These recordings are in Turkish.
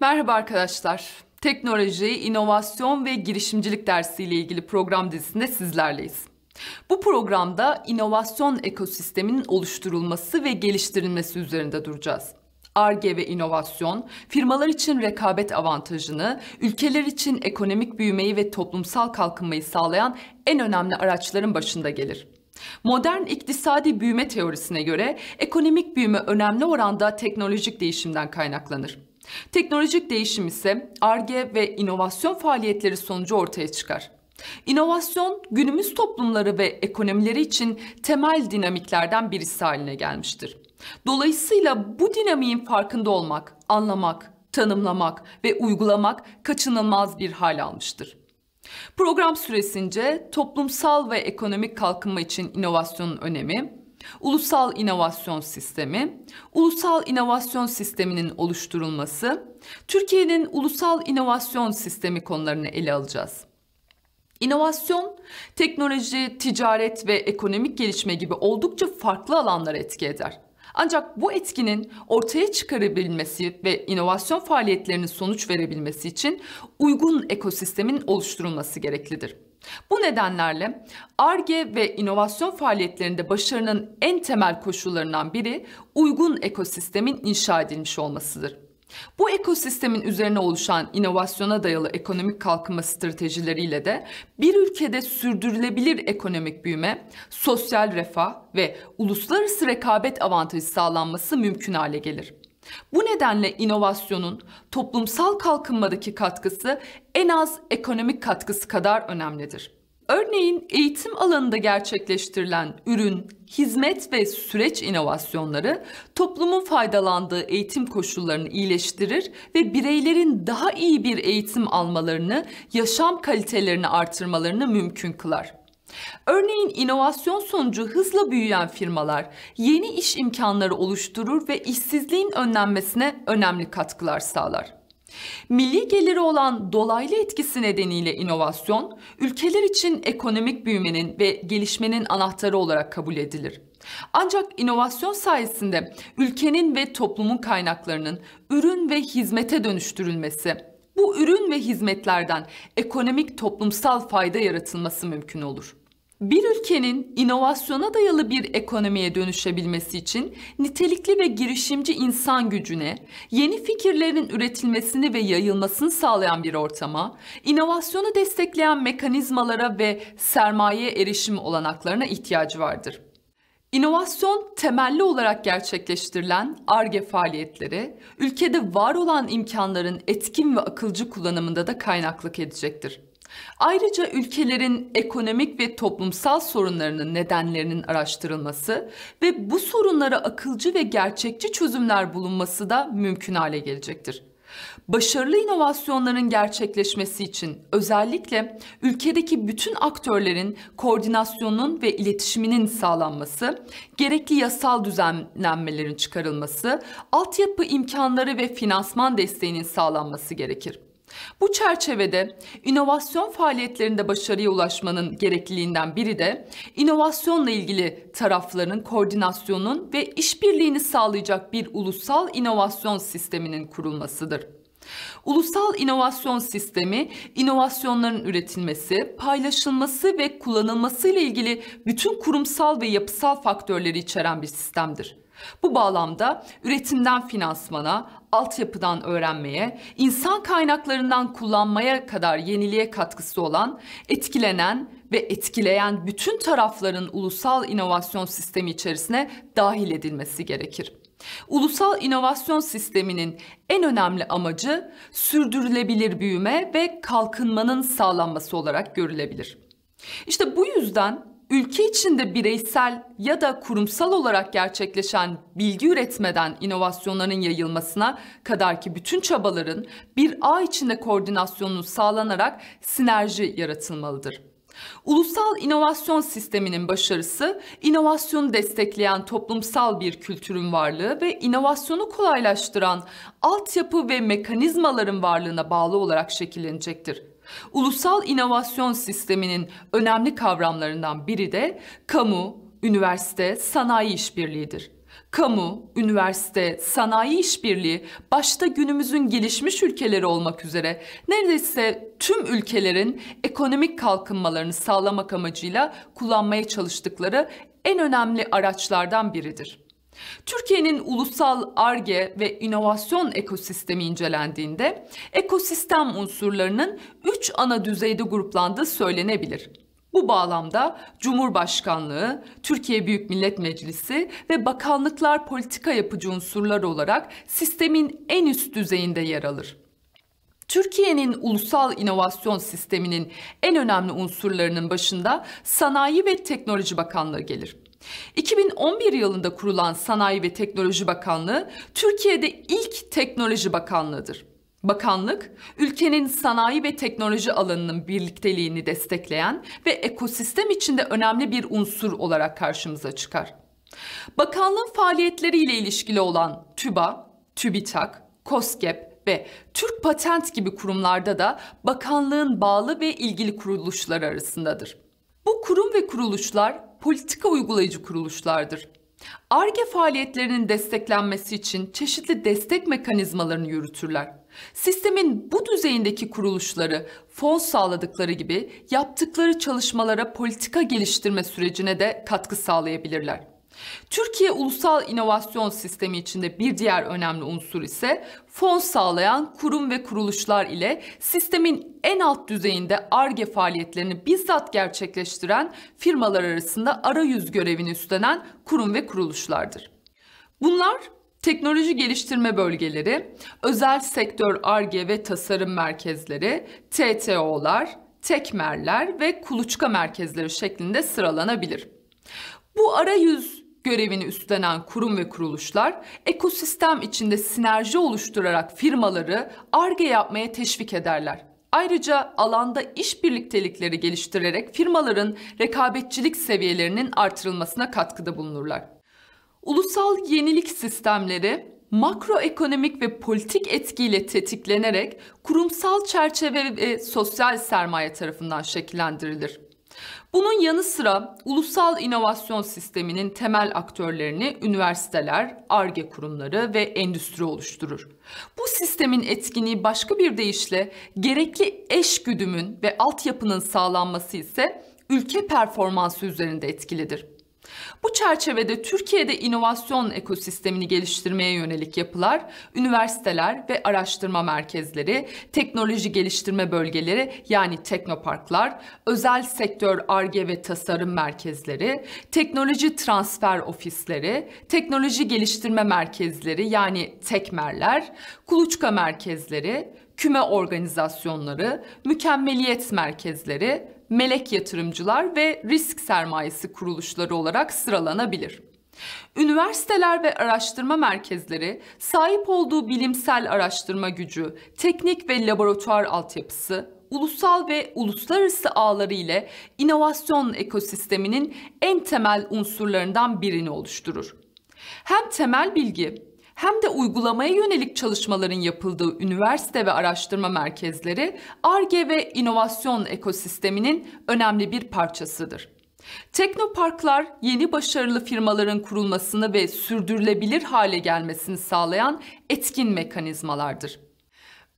Merhaba arkadaşlar. Teknoloji, inovasyon ve girişimcilik dersiyle ilgili program dizisinde sizlerleyiz. Bu programda inovasyon ekosisteminin oluşturulması ve geliştirilmesi üzerinde duracağız. ARGE ve inovasyon, firmalar için rekabet avantajını, ülkeler için ekonomik büyümeyi ve toplumsal kalkınmayı sağlayan en önemli araçların başında gelir. Modern iktisadi büyüme teorisine göre ekonomik büyüme önemli oranda teknolojik değişimden kaynaklanır. Teknolojik değişim ise ARGE ve inovasyon faaliyetleri sonucu ortaya çıkar. İnovasyon günümüz toplumları ve ekonomileri için temel dinamiklerden birisi haline gelmiştir. Dolayısıyla bu dinamiğin farkında olmak, anlamak, tanımlamak ve uygulamak kaçınılmaz bir hal almıştır. Program süresince toplumsal ve ekonomik kalkınma için inovasyonun önemi, Ulusal İnovasyon sistemi, ulusal İnovasyon sisteminin oluşturulması, Türkiye'nin ulusal inovasyon sistemi konularını ele alacağız. İnovasyon, teknoloji, ticaret ve ekonomik gelişme gibi oldukça farklı alanlara etki eder. Ancak bu etkinin ortaya çıkarabilmesi ve inovasyon faaliyetlerinin sonuç verebilmesi için uygun ekosistemin oluşturulması gereklidir. Bu nedenlerle ARGE ve inovasyon faaliyetlerinde başarının en temel koşullarından biri uygun ekosistemin inşa edilmiş olmasıdır. Bu ekosistemin üzerine oluşan inovasyona dayalı ekonomik kalkınma stratejileriyle de bir ülkede sürdürülebilir ekonomik büyüme, sosyal refah ve uluslararası rekabet avantajı sağlanması mümkün hale gelir. Bu nedenle inovasyonun toplumsal kalkınmadaki katkısı en az ekonomik katkısı kadar önemlidir. Örneğin eğitim alanında gerçekleştirilen ürün, hizmet ve süreç inovasyonları toplumun faydalandığı eğitim koşullarını iyileştirir ve bireylerin daha iyi bir eğitim almalarını, yaşam kalitelerini artırmalarını mümkün kılar. Örneğin inovasyon sonucu hızla büyüyen firmalar yeni iş imkanları oluşturur ve işsizliğin önlenmesine önemli katkılar sağlar. Milli geliri olan dolaylı etkisi nedeniyle inovasyon, ülkeler için ekonomik büyümenin ve gelişmenin anahtarı olarak kabul edilir. Ancak inovasyon sayesinde ülkenin ve toplumun kaynaklarının ürün ve hizmete dönüştürülmesi, bu ürün ve hizmetlerden ekonomik toplumsal fayda yaratılması mümkün olur. Bir ülkenin inovasyona dayalı bir ekonomiye dönüşebilmesi için nitelikli ve girişimci insan gücüne, yeni fikirlerin üretilmesini ve yayılmasını sağlayan bir ortama, inovasyonu destekleyen mekanizmalara ve sermaye erişim olanaklarına ihtiyacı vardır. İnovasyon temelli olarak gerçekleştirilen ARGE faaliyetleri, ülkede var olan imkanların etkin ve akılcı kullanımında da kaynaklık edecektir. Ayrıca ülkelerin ekonomik ve toplumsal sorunlarının nedenlerinin araştırılması ve bu sorunlara akılcı ve gerçekçi çözümler bulunması da mümkün hale gelecektir. Başarılı inovasyonların gerçekleşmesi için özellikle ülkedeki bütün aktörlerin koordinasyonun ve iletişiminin sağlanması, gerekli yasal düzenlenmelerin çıkarılması, altyapı imkanları ve finansman desteğinin sağlanması gerekir. Bu çerçevede inovasyon faaliyetlerinde başarıya ulaşmanın gerekliliğinden biri de inovasyonla ilgili tarafların koordinasyonun ve işbirliğini sağlayacak bir ulusal inovasyon sisteminin kurulmasıdır. Ulusal inovasyon sistemi, inovasyonların üretilmesi, paylaşılması ve kullanılması ile ilgili bütün kurumsal ve yapısal faktörleri içeren bir sistemdir. Bu bağlamda üretimden finansmana, altyapıdan öğrenmeye, insan kaynaklarından kullanmaya kadar yeniliğe katkısı olan, etkilenen ve etkileyen bütün tarafların ulusal inovasyon sistemi içerisine dahil edilmesi gerekir. Ulusal inovasyon sisteminin en önemli amacı sürdürülebilir büyüme ve kalkınmanın sağlanması olarak görülebilir. İşte bu yüzden ülke içinde bireysel ya da kurumsal olarak gerçekleşen bilgi üretmeden inovasyonların yayılmasına kadar ki bütün çabaların bir ağ içinde koordinasyonunu sağlanarak sinerji yaratılmalıdır. Ulusal inovasyon sisteminin başarısı, inovasyonu destekleyen toplumsal bir kültürün varlığı ve inovasyonu kolaylaştıran altyapı ve mekanizmaların varlığına bağlı olarak şekillenecektir. Ulusal inovasyon sisteminin önemli kavramlarından biri de kamu, üniversite, sanayi işbirliğidir. Kamu, üniversite, sanayi işbirliği başta günümüzün gelişmiş ülkeleri olmak üzere neredeyse tüm ülkelerin ekonomik kalkınmalarını sağlamak amacıyla kullanmaya çalıştıkları en önemli araçlardan biridir. Türkiye'nin ulusal ARGE ve inovasyon ekosistemi incelendiğinde ekosistem unsurlarının 3 ana düzeyde gruplandığı söylenebilir. Bu bağlamda Cumhurbaşkanlığı, Türkiye Büyük Millet Meclisi ve bakanlıklar politika yapıcı unsurlar olarak sistemin en üst düzeyinde yer alır. Türkiye'nin ulusal inovasyon sisteminin en önemli unsurlarının başında Sanayi ve Teknoloji Bakanlığı gelir. 2011 yılında kurulan Sanayi ve Teknoloji Bakanlığı Türkiye'de ilk teknoloji bakanlığıdır. Bakanlık, ülkenin sanayi ve teknoloji alanının birlikteliğini destekleyen ve ekosistem içinde önemli bir unsur olarak karşımıza çıkar. Bakanlığın faaliyetleriyle ilişkili olan TÜBA, TÜBİTAK, KOSGEB ve Türk Patent gibi kurumlarda da bakanlığın bağlı ve ilgili kuruluşlar arasındadır. Bu kurum ve kuruluşlar politika uygulayıcı kuruluşlardır. ARGE faaliyetlerinin desteklenmesi için çeşitli destek mekanizmalarını yürütürler. Sistemin bu düzeyindeki kuruluşları fon sağladıkları gibi yaptıkları çalışmalara politika geliştirme sürecine de katkı sağlayabilirler. Türkiye Ulusal İnovasyon Sistemi içinde bir diğer önemli unsur ise fon sağlayan kurum ve kuruluşlar ile sistemin en alt düzeyinde ARGE faaliyetlerini bizzat gerçekleştiren firmalar arasında arayüz görevini üstlenen kurum ve kuruluşlardır. Bunlar Teknoloji geliştirme bölgeleri, özel sektör ARGE ve tasarım merkezleri, TTO'lar, tekmerler ve kuluçka merkezleri şeklinde sıralanabilir. Bu arayüz görevini üstlenen kurum ve kuruluşlar ekosistem içinde sinerji oluşturarak firmaları ARGE yapmaya teşvik ederler. Ayrıca alanda iş birliktelikleri geliştirerek firmaların rekabetçilik seviyelerinin artırılmasına katkıda bulunurlar. Ulusal yenilik sistemleri makroekonomik ve politik etkiyle tetiklenerek kurumsal çerçeve ve sosyal sermaye tarafından şekillendirilir. Bunun yanı sıra ulusal inovasyon sisteminin temel aktörlerini üniversiteler, ARGE kurumları ve endüstri oluşturur. Bu sistemin etkinliği başka bir deyişle gerekli eş güdümün ve altyapının sağlanması ise ülke performansı üzerinde etkilidir. Bu çerçevede Türkiye'de inovasyon ekosistemini geliştirmeye yönelik yapılar, üniversiteler ve araştırma merkezleri, teknoloji geliştirme bölgeleri yani teknoparklar, özel sektör ARGE ve tasarım merkezleri, teknoloji transfer ofisleri, teknoloji geliştirme merkezleri yani tekmerler, kuluçka merkezleri, küme organizasyonları, mükemmeliyet merkezleri, melek yatırımcılar ve risk sermayesi kuruluşları olarak sıralanabilir. Üniversiteler ve araştırma merkezleri sahip olduğu bilimsel araştırma gücü, teknik ve laboratuvar altyapısı, ulusal ve uluslararası ağları ile inovasyon ekosisteminin en temel unsurlarından birini oluşturur. Hem temel bilgi hem de uygulamaya yönelik çalışmaların yapıldığı üniversite ve araştırma merkezleri ARGE ve inovasyon ekosisteminin önemli bir parçasıdır. Teknoparklar yeni başarılı firmaların kurulmasını ve sürdürülebilir hale gelmesini sağlayan etkin mekanizmalardır.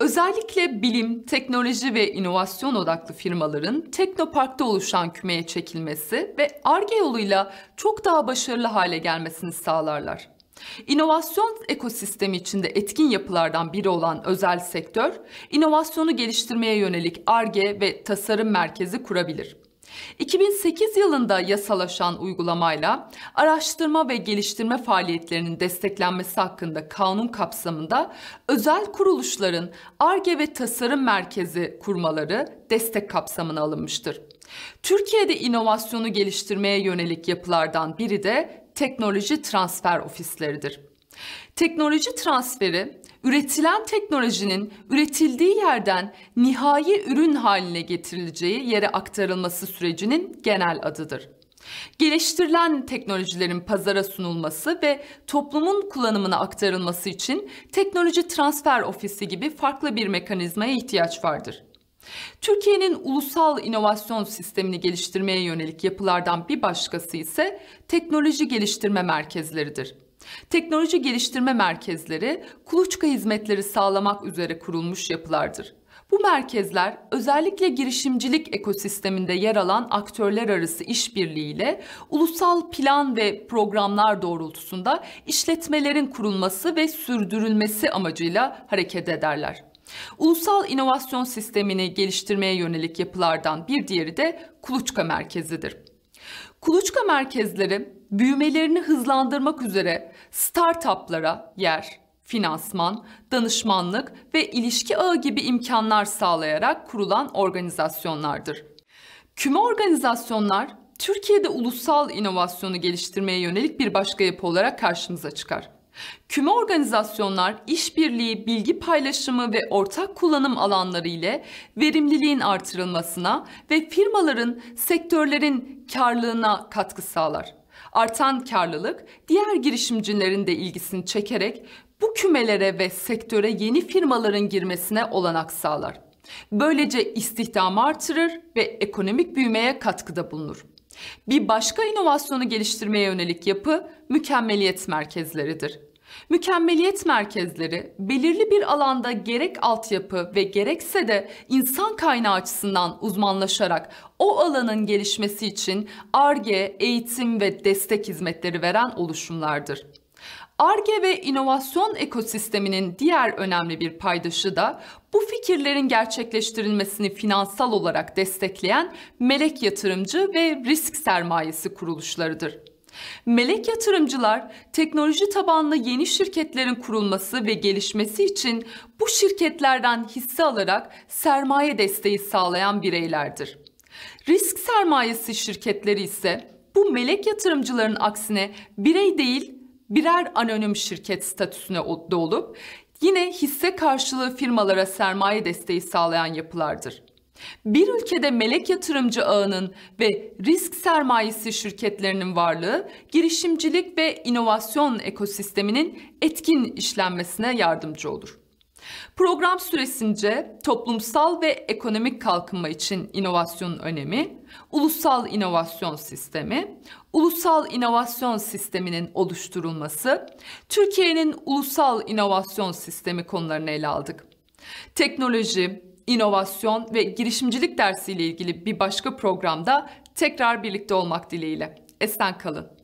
Özellikle bilim, teknoloji ve inovasyon odaklı firmaların teknoparkta oluşan kümeye çekilmesi ve ARGE yoluyla çok daha başarılı hale gelmesini sağlarlar. İnovasyon ekosistemi içinde etkin yapılardan biri olan özel sektör, inovasyonu geliştirmeye yönelik ARGE ve tasarım merkezi kurabilir. 2008 yılında yasalaşan uygulamayla araştırma ve geliştirme faaliyetlerinin desteklenmesi hakkında kanun kapsamında özel kuruluşların ARGE ve tasarım merkezi kurmaları destek kapsamına alınmıştır. Türkiye'de inovasyonu geliştirmeye yönelik yapılardan biri de teknoloji transfer ofisleridir. Teknoloji transferi üretilen teknolojinin üretildiği yerden nihai ürün haline getirileceği yere aktarılması sürecinin genel adıdır. Geliştirilen teknolojilerin pazara sunulması ve toplumun kullanımına aktarılması için teknoloji transfer ofisi gibi farklı bir mekanizmaya ihtiyaç vardır. Türkiye'nin ulusal inovasyon sistemini geliştirmeye yönelik yapılardan bir başkası ise teknoloji geliştirme merkezleridir. Teknoloji geliştirme merkezleri kuluçka hizmetleri sağlamak üzere kurulmuş yapılardır. Bu merkezler özellikle girişimcilik ekosisteminde yer alan aktörler arası işbirliğiyle ulusal plan ve programlar doğrultusunda işletmelerin kurulması ve sürdürülmesi amacıyla hareket ederler. Ulusal inovasyon sistemini geliştirmeye yönelik yapılardan bir diğeri de kuluçka merkezidir. Kuluçka merkezleri büyümelerini hızlandırmak üzere startuplara yer, finansman, danışmanlık ve ilişki ağı gibi imkanlar sağlayarak kurulan organizasyonlardır. Küme organizasyonlar Türkiye'de ulusal inovasyonu geliştirmeye yönelik bir başka yapı olarak karşımıza çıkar. Küme organizasyonlar işbirliği, bilgi paylaşımı ve ortak kullanım alanları ile verimliliğin artırılmasına ve firmaların sektörlerin karlılığına katkı sağlar. Artan karlılık diğer girişimcilerin de ilgisini çekerek bu kümelere ve sektöre yeni firmaların girmesine olanak sağlar. Böylece istihdamı artırır ve ekonomik büyümeye katkıda bulunur. Bir başka inovasyonu geliştirmeye yönelik yapı mükemmeliyet merkezleridir. Mükemmeliyet merkezleri belirli bir alanda gerek altyapı ve gerekse de insan kaynağı açısından uzmanlaşarak o alanın gelişmesi için ARGE, eğitim ve destek hizmetleri veren oluşumlardır. ARGE ve inovasyon ekosisteminin diğer önemli bir paydaşı da bu fikirlerin gerçekleştirilmesini finansal olarak destekleyen melek yatırımcı ve risk sermayesi kuruluşlarıdır. Melek yatırımcılar teknoloji tabanlı yeni şirketlerin kurulması ve gelişmesi için bu şirketlerden hisse alarak sermaye desteği sağlayan bireylerdir. Risk sermayesi şirketleri ise bu melek yatırımcıların aksine birey değil birer anonim şirket statüsüne de yine hisse karşılığı firmalara sermaye desteği sağlayan yapılardır. Bir ülkede melek yatırımcı ağının ve risk sermayesi şirketlerinin varlığı girişimcilik ve inovasyon ekosisteminin etkin işlenmesine yardımcı olur. Program süresince toplumsal ve ekonomik kalkınma için inovasyonun önemi, ulusal inovasyon sistemi, ulusal inovasyon sisteminin oluşturulması, Türkiye'nin ulusal inovasyon sistemi konularını ele aldık. Teknoloji, inovasyon ve girişimcilik dersiyle ilgili bir başka programda tekrar birlikte olmak dileğiyle. Esen kalın.